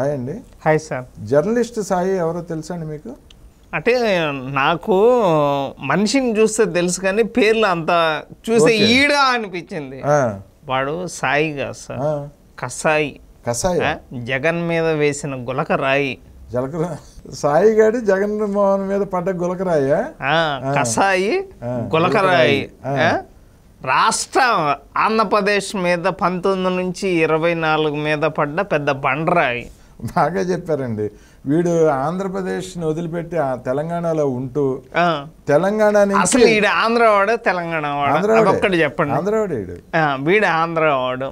Hi అండి hi sir journalist Sai ఎవరో తెలుసా అండి మీకు అంటే నాకు మనిషిని చూస్తే తెలుసు కానీ పేర్లు అంత చూసే ఈడ అనిపించింది వాడు సాయిగా సార్ కసాయి కసాయి జగన్ మీద వేసిన గులక రాయి సాయి గారి జగన్ మోహన్ మీద పడ్డ గులకరాయ కసాయి గులకరాయి రాష్ట్ర ఆంధ్రప్రదేశ్ మీద పంతొమ్మిది నుంచి ఇరవై నాలుగు మీద పడ్డ పెద్ద బండరాయి బాగా చెప్పారండి వీడు ఆంధ్రప్రదేశ్ని వదిలిపెట్టి ఆ తెలంగాణలో ఉంటూ తెలంగాణ అసలు వీడు ఆంధ్రవాడు తెలంగాణ ఒక్కటి చెప్పండి ఆంధ్రవాడు వీడు ఆంధ్రవాడు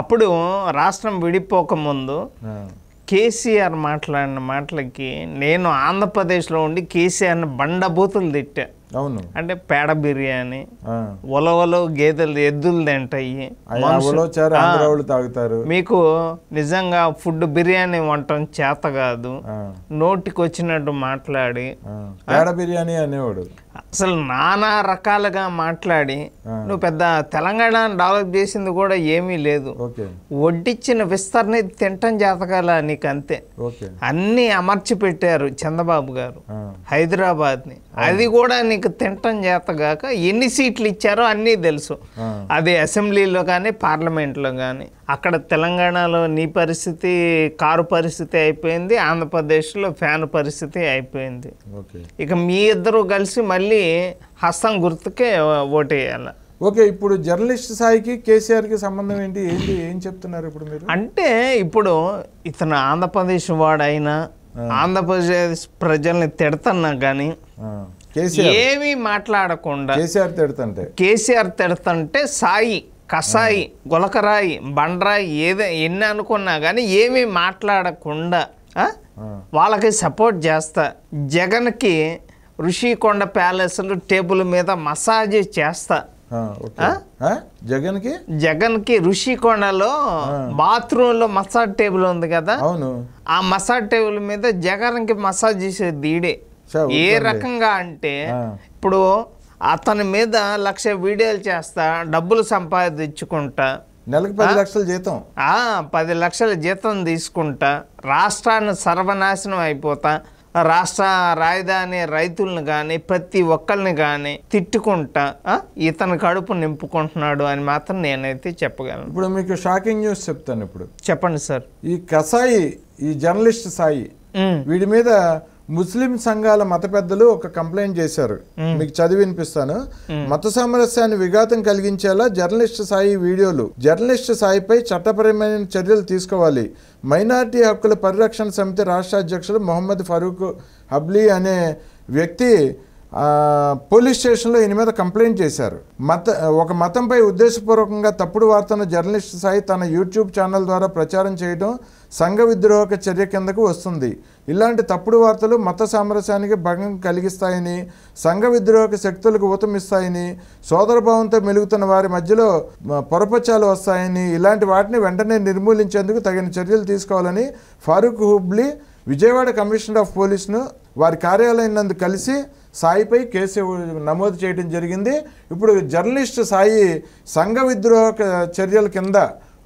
అప్పుడు రాష్ట్రం విడిపోక ముందు కేసీఆర్ మాట్లాడిన మాటలకి నేను ఆంధ్రప్రదేశ్లో ఉండి కేసీఆర్ని బండబూతులు తిట్టా అవును అంటే పేడ బిర్యానీ ఒలవలో గేదెలు ఎద్దులు తింటాయి తాగుతారు మీకు నిజంగా ఫుడ్ బిర్యానీ వంటం చేత కాదు నోటికి వచ్చినట్టు మాట్లాడి పేడ బిర్యానీ అనేవాడు అసలు నానా రకాలుగా మాట్లాడి నువ్వు పెద్ద తెలంగాణ డెవలప్ చేసింది కూడా ఏమీ లేదు వడ్డిచ్చిన విస్తరణ తింటం జాతకాల నీకు అంతే అన్ని అమర్చి పెట్టారు చంద్రబాబు గారు హైదరాబాద్ని అది కూడా నీకు ఇంక తింటం చేతగాక ఎన్ని సీట్లు ఇచ్చారో అన్నీ తెలుసు అది అసెంబ్లీలో కానీ పార్లమెంట్లో కానీ అక్కడ తెలంగాణలో నీ పరిస్థితి కారు పరిస్థితి అయిపోయింది ఆంధ్రప్రదేశ్లో ఫ్యాన్ పరిస్థితి అయిపోయింది ఇక మీ ఇద్దరు కలిసి మళ్ళీ హస్తం గుర్తుకే ఓటేయాలి ఓకే ఇప్పుడు జర్నలిస్ట్ స్థాయికి కేసీఆర్కి సంబంధం ఏంటి ఏంటి ఏం చెప్తున్నారు ఇప్పుడు మీరు అంటే ఇప్పుడు ఇతను ఆంధ్రప్రదేశ్ వాడైనా ఆంధ్రప్రదేశ్ ప్రజల్ని తిడతన్నా కానీ ఏమీ మాట్లాడకుండా కేసీఆర్ తిడతంటే కేసీఆర్ తిడతంటే సాయి కసాయి గులకరాయి బండరాయి ఏదో ఎన్ని అనుకున్నా కానీ ఏమీ మాట్లాడకుండా వాళ్ళకి సపోర్ట్ చేస్తా జగన్కి ఋషికొండ ప్యాలెస్ టేబుల్ మీద మసాజ్ చేస్తా జగన్కి జగన్కి ఋషికొండలో బాత్రూంలో మసాజ్ టేబుల్ ఉంది కదా అవును ఆ మసాజ్ టేబుల్ మీద జగన్కి మసాజ్ చేసే దీడే ఏ రకంగా అంటే ఇప్పుడు అతని మీద లక్ష వీడియోలు చేస్తా డబ్బులు సంపాదించుకుంటా నెలకు పది లక్షల జీతం పది లక్షల జీతం తీసుకుంటా రాష్ట్రాన్ని సర్వనాశనం అయిపోతా రాష్ట్ర రాజధాని రైతులను కానీ ప్రతి ఒక్కరిని కానీ తిట్టుకుంటా ఇతని కడుపు నింపుకుంటున్నాడు అని మాత్రం నేనైతే చెప్పగలను ఇప్పుడు మీకు షాకింగ్ న్యూస్ చెప్తాను ఇప్పుడు చెప్పండి సార్ ఈ కసాయి ఈ జర్నలిస్ట్ సాయి వీడి మీద ముస్లిం సంఘాల మత పెద్దలు ఒక కంప్లైంట్ చేశారు మీకు చదివి వినిపిస్తాను మత సామరస్యాన్ని విఘాతం కలిగించేలా జర్నలిస్ట్ సాయి వీడియోలు జర్నలిస్ట్ సాయిపై చట్టపరమైన చర్యలు తీసుకోవాలి మైనార్టీ హక్కుల పరిరక్షణ సమితి రాష్ట్ర అధ్యక్షుడు మొహమ్మద్ ఫరూక్ హబ్లీ అనే వ్యక్తి పోలీస్ స్టేషన్లో ఈయన మీద కంప్లైంట్ చేశారు మత ఒక మతంపై ఉద్దేశపూర్వకంగా తప్పుడు వార్తను జర్నలిస్ట్ సాయి తన యూట్యూబ్ ఛానల్ ద్వారా ప్రచారం చేయడం సంఘ విద్రోహక చర్య కిందకు వస్తుంది ఇలాంటి తప్పుడు వార్తలు మత సామరస్యానికి భంగం కలిగిస్తాయని సంఘ విద్రోహక శక్తులకు ఊతమిస్తాయని సోదరభావంతో మెలుగుతున్న వారి మధ్యలో పొరపచ్చాలు వస్తాయని ఇలాంటి వాటిని వెంటనే నిర్మూలించేందుకు తగిన చర్యలు తీసుకోవాలని ఫారూక్ హుబ్లీ విజయవాడ కమిషనర్ ఆఫ్ పోలీసును వారి కార్యాలయం నందు కలిసి సాయిపై కేసు నమోదు చేయడం జరిగింది ఇప్పుడు జర్నలిస్ట్ సాయి సంఘ విద్రోహ చర్యల కింద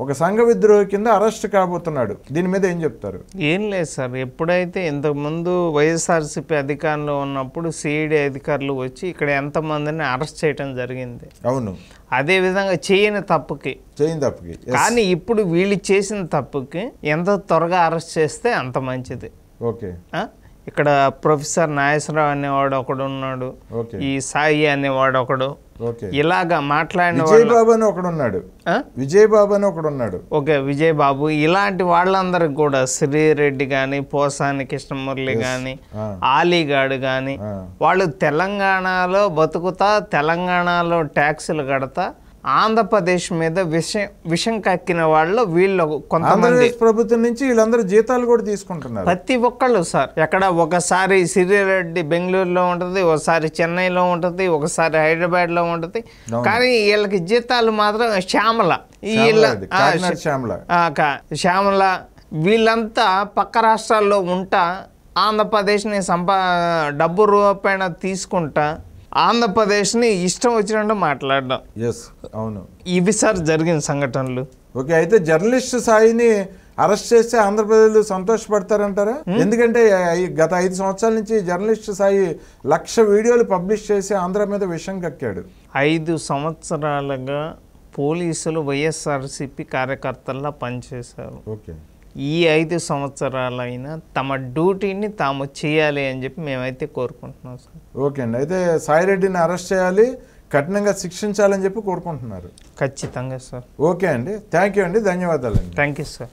ఒక సంఘ విద్రోహ కింద అరెస్ట్ కాబోతున్నాడు దీని మీద ఏం చెప్తారు ఏం లేదు సార్ ఎప్పుడైతే ఇంతకుముందు వైఎస్ఆర్సీపీ అధికారంలో ఉన్నప్పుడు సిఐడి అధికారులు వచ్చి ఇక్కడ ఎంతమందిని అరెస్ట్ చేయడం జరిగింది అవును అదే విధంగా చేయని తప్పుకి చేయని తప్పుకి కానీ ఇప్పుడు వీళ్ళు చేసిన తప్పుకి ఎంత త్వరగా అరెస్ట్ చేస్తే అంత మంచిది ఓకే ఇక్కడ ప్రొఫెసర్ నాగేశ్వరరావు అనేవాడు ఒకడు ఉన్నాడు ఈ సాయి అనేవాడు ఒకడు ఇలాగా మాట్లాడిన విజయబాబు అని ఒకడు ఉన్నాడు అని ఓకే విజయబాబు ఇలాంటి వాళ్ళందరికి కూడా శ్రీరెడ్డి కానీ పోసాని కృష్ణమురళి కానీ ఆలీగాడు కానీ వాళ్ళు తెలంగాణలో బతుకుతా తెలంగాణలో ట్యాక్సులు కడతా ఆంధ్రప్రదేశ్ మీద విషం విషం కక్కిన వాళ్ళు వీళ్ళు కొంతమంది ప్రభుత్వం నుంచి వీళ్ళందరూ జీతాలు కూడా తీసుకుంటున్నారు ప్రతి ఒక్కళ్ళు సార్ ఎక్కడ ఒకసారి సిరిరెడ్డి బెంగళూరులో ఉంటుంది ఒకసారి చెన్నైలో ఉంటుంది ఒకసారి హైదరాబాద్లో ఉంటుంది కానీ వీళ్ళకి జీతాలు మాత్రం శ్యామల వీళ్ళ శ్యామల శ్యామల వీళ్ళంతా పక్క రాష్ట్రాల్లో ఉంటా ఆంధ్రప్రదేశ్ని సంపా డబ్బు రూపాయన తీసుకుంటా ఆంధ్రప్రదేశ్ని ఇష్టం వచ్చినట్టు మాట్లాడడం ఎస్ అవును ఇవి సార్ జరిగిన సంఘటనలు ఓకే అయితే జర్నలిస్ట్ సాయిని అరెస్ట్ చేస్తే ఆంధ్రప్రదేశ్లో సంతోషపడతారంటారా hmm? ఎందుకంటే గత ఐదు సంవత్సరాల నుంచి జర్నలిస్ట్ సాయి లక్ష వీడియోలు పబ్లిష్ చేసి ఆంధ్ర మీద విషయం కక్కాడు ఐదు సంవత్సరాలుగా పోలీసులు వైఎస్ఆర్సిపి కార్యకర్తల్లా పనిచేశారు ఓకే ఈ ఐదు సంవత్సరాలైనా తమ డ్యూటీని తాము చేయాలి అని చెప్పి మేమైతే కోరుకుంటున్నాం సార్ ఓకే అండి అయితే సాయిరెడ్డిని అరెస్ట్ చేయాలి కఠినంగా శిక్షించాలని చెప్పి కోరుకుంటున్నారు ఖచ్చితంగా సార్ ఓకే అండి థ్యాంక్ యూ అండి ధన్యవాదాలు థ్యాంక్ యూ సార్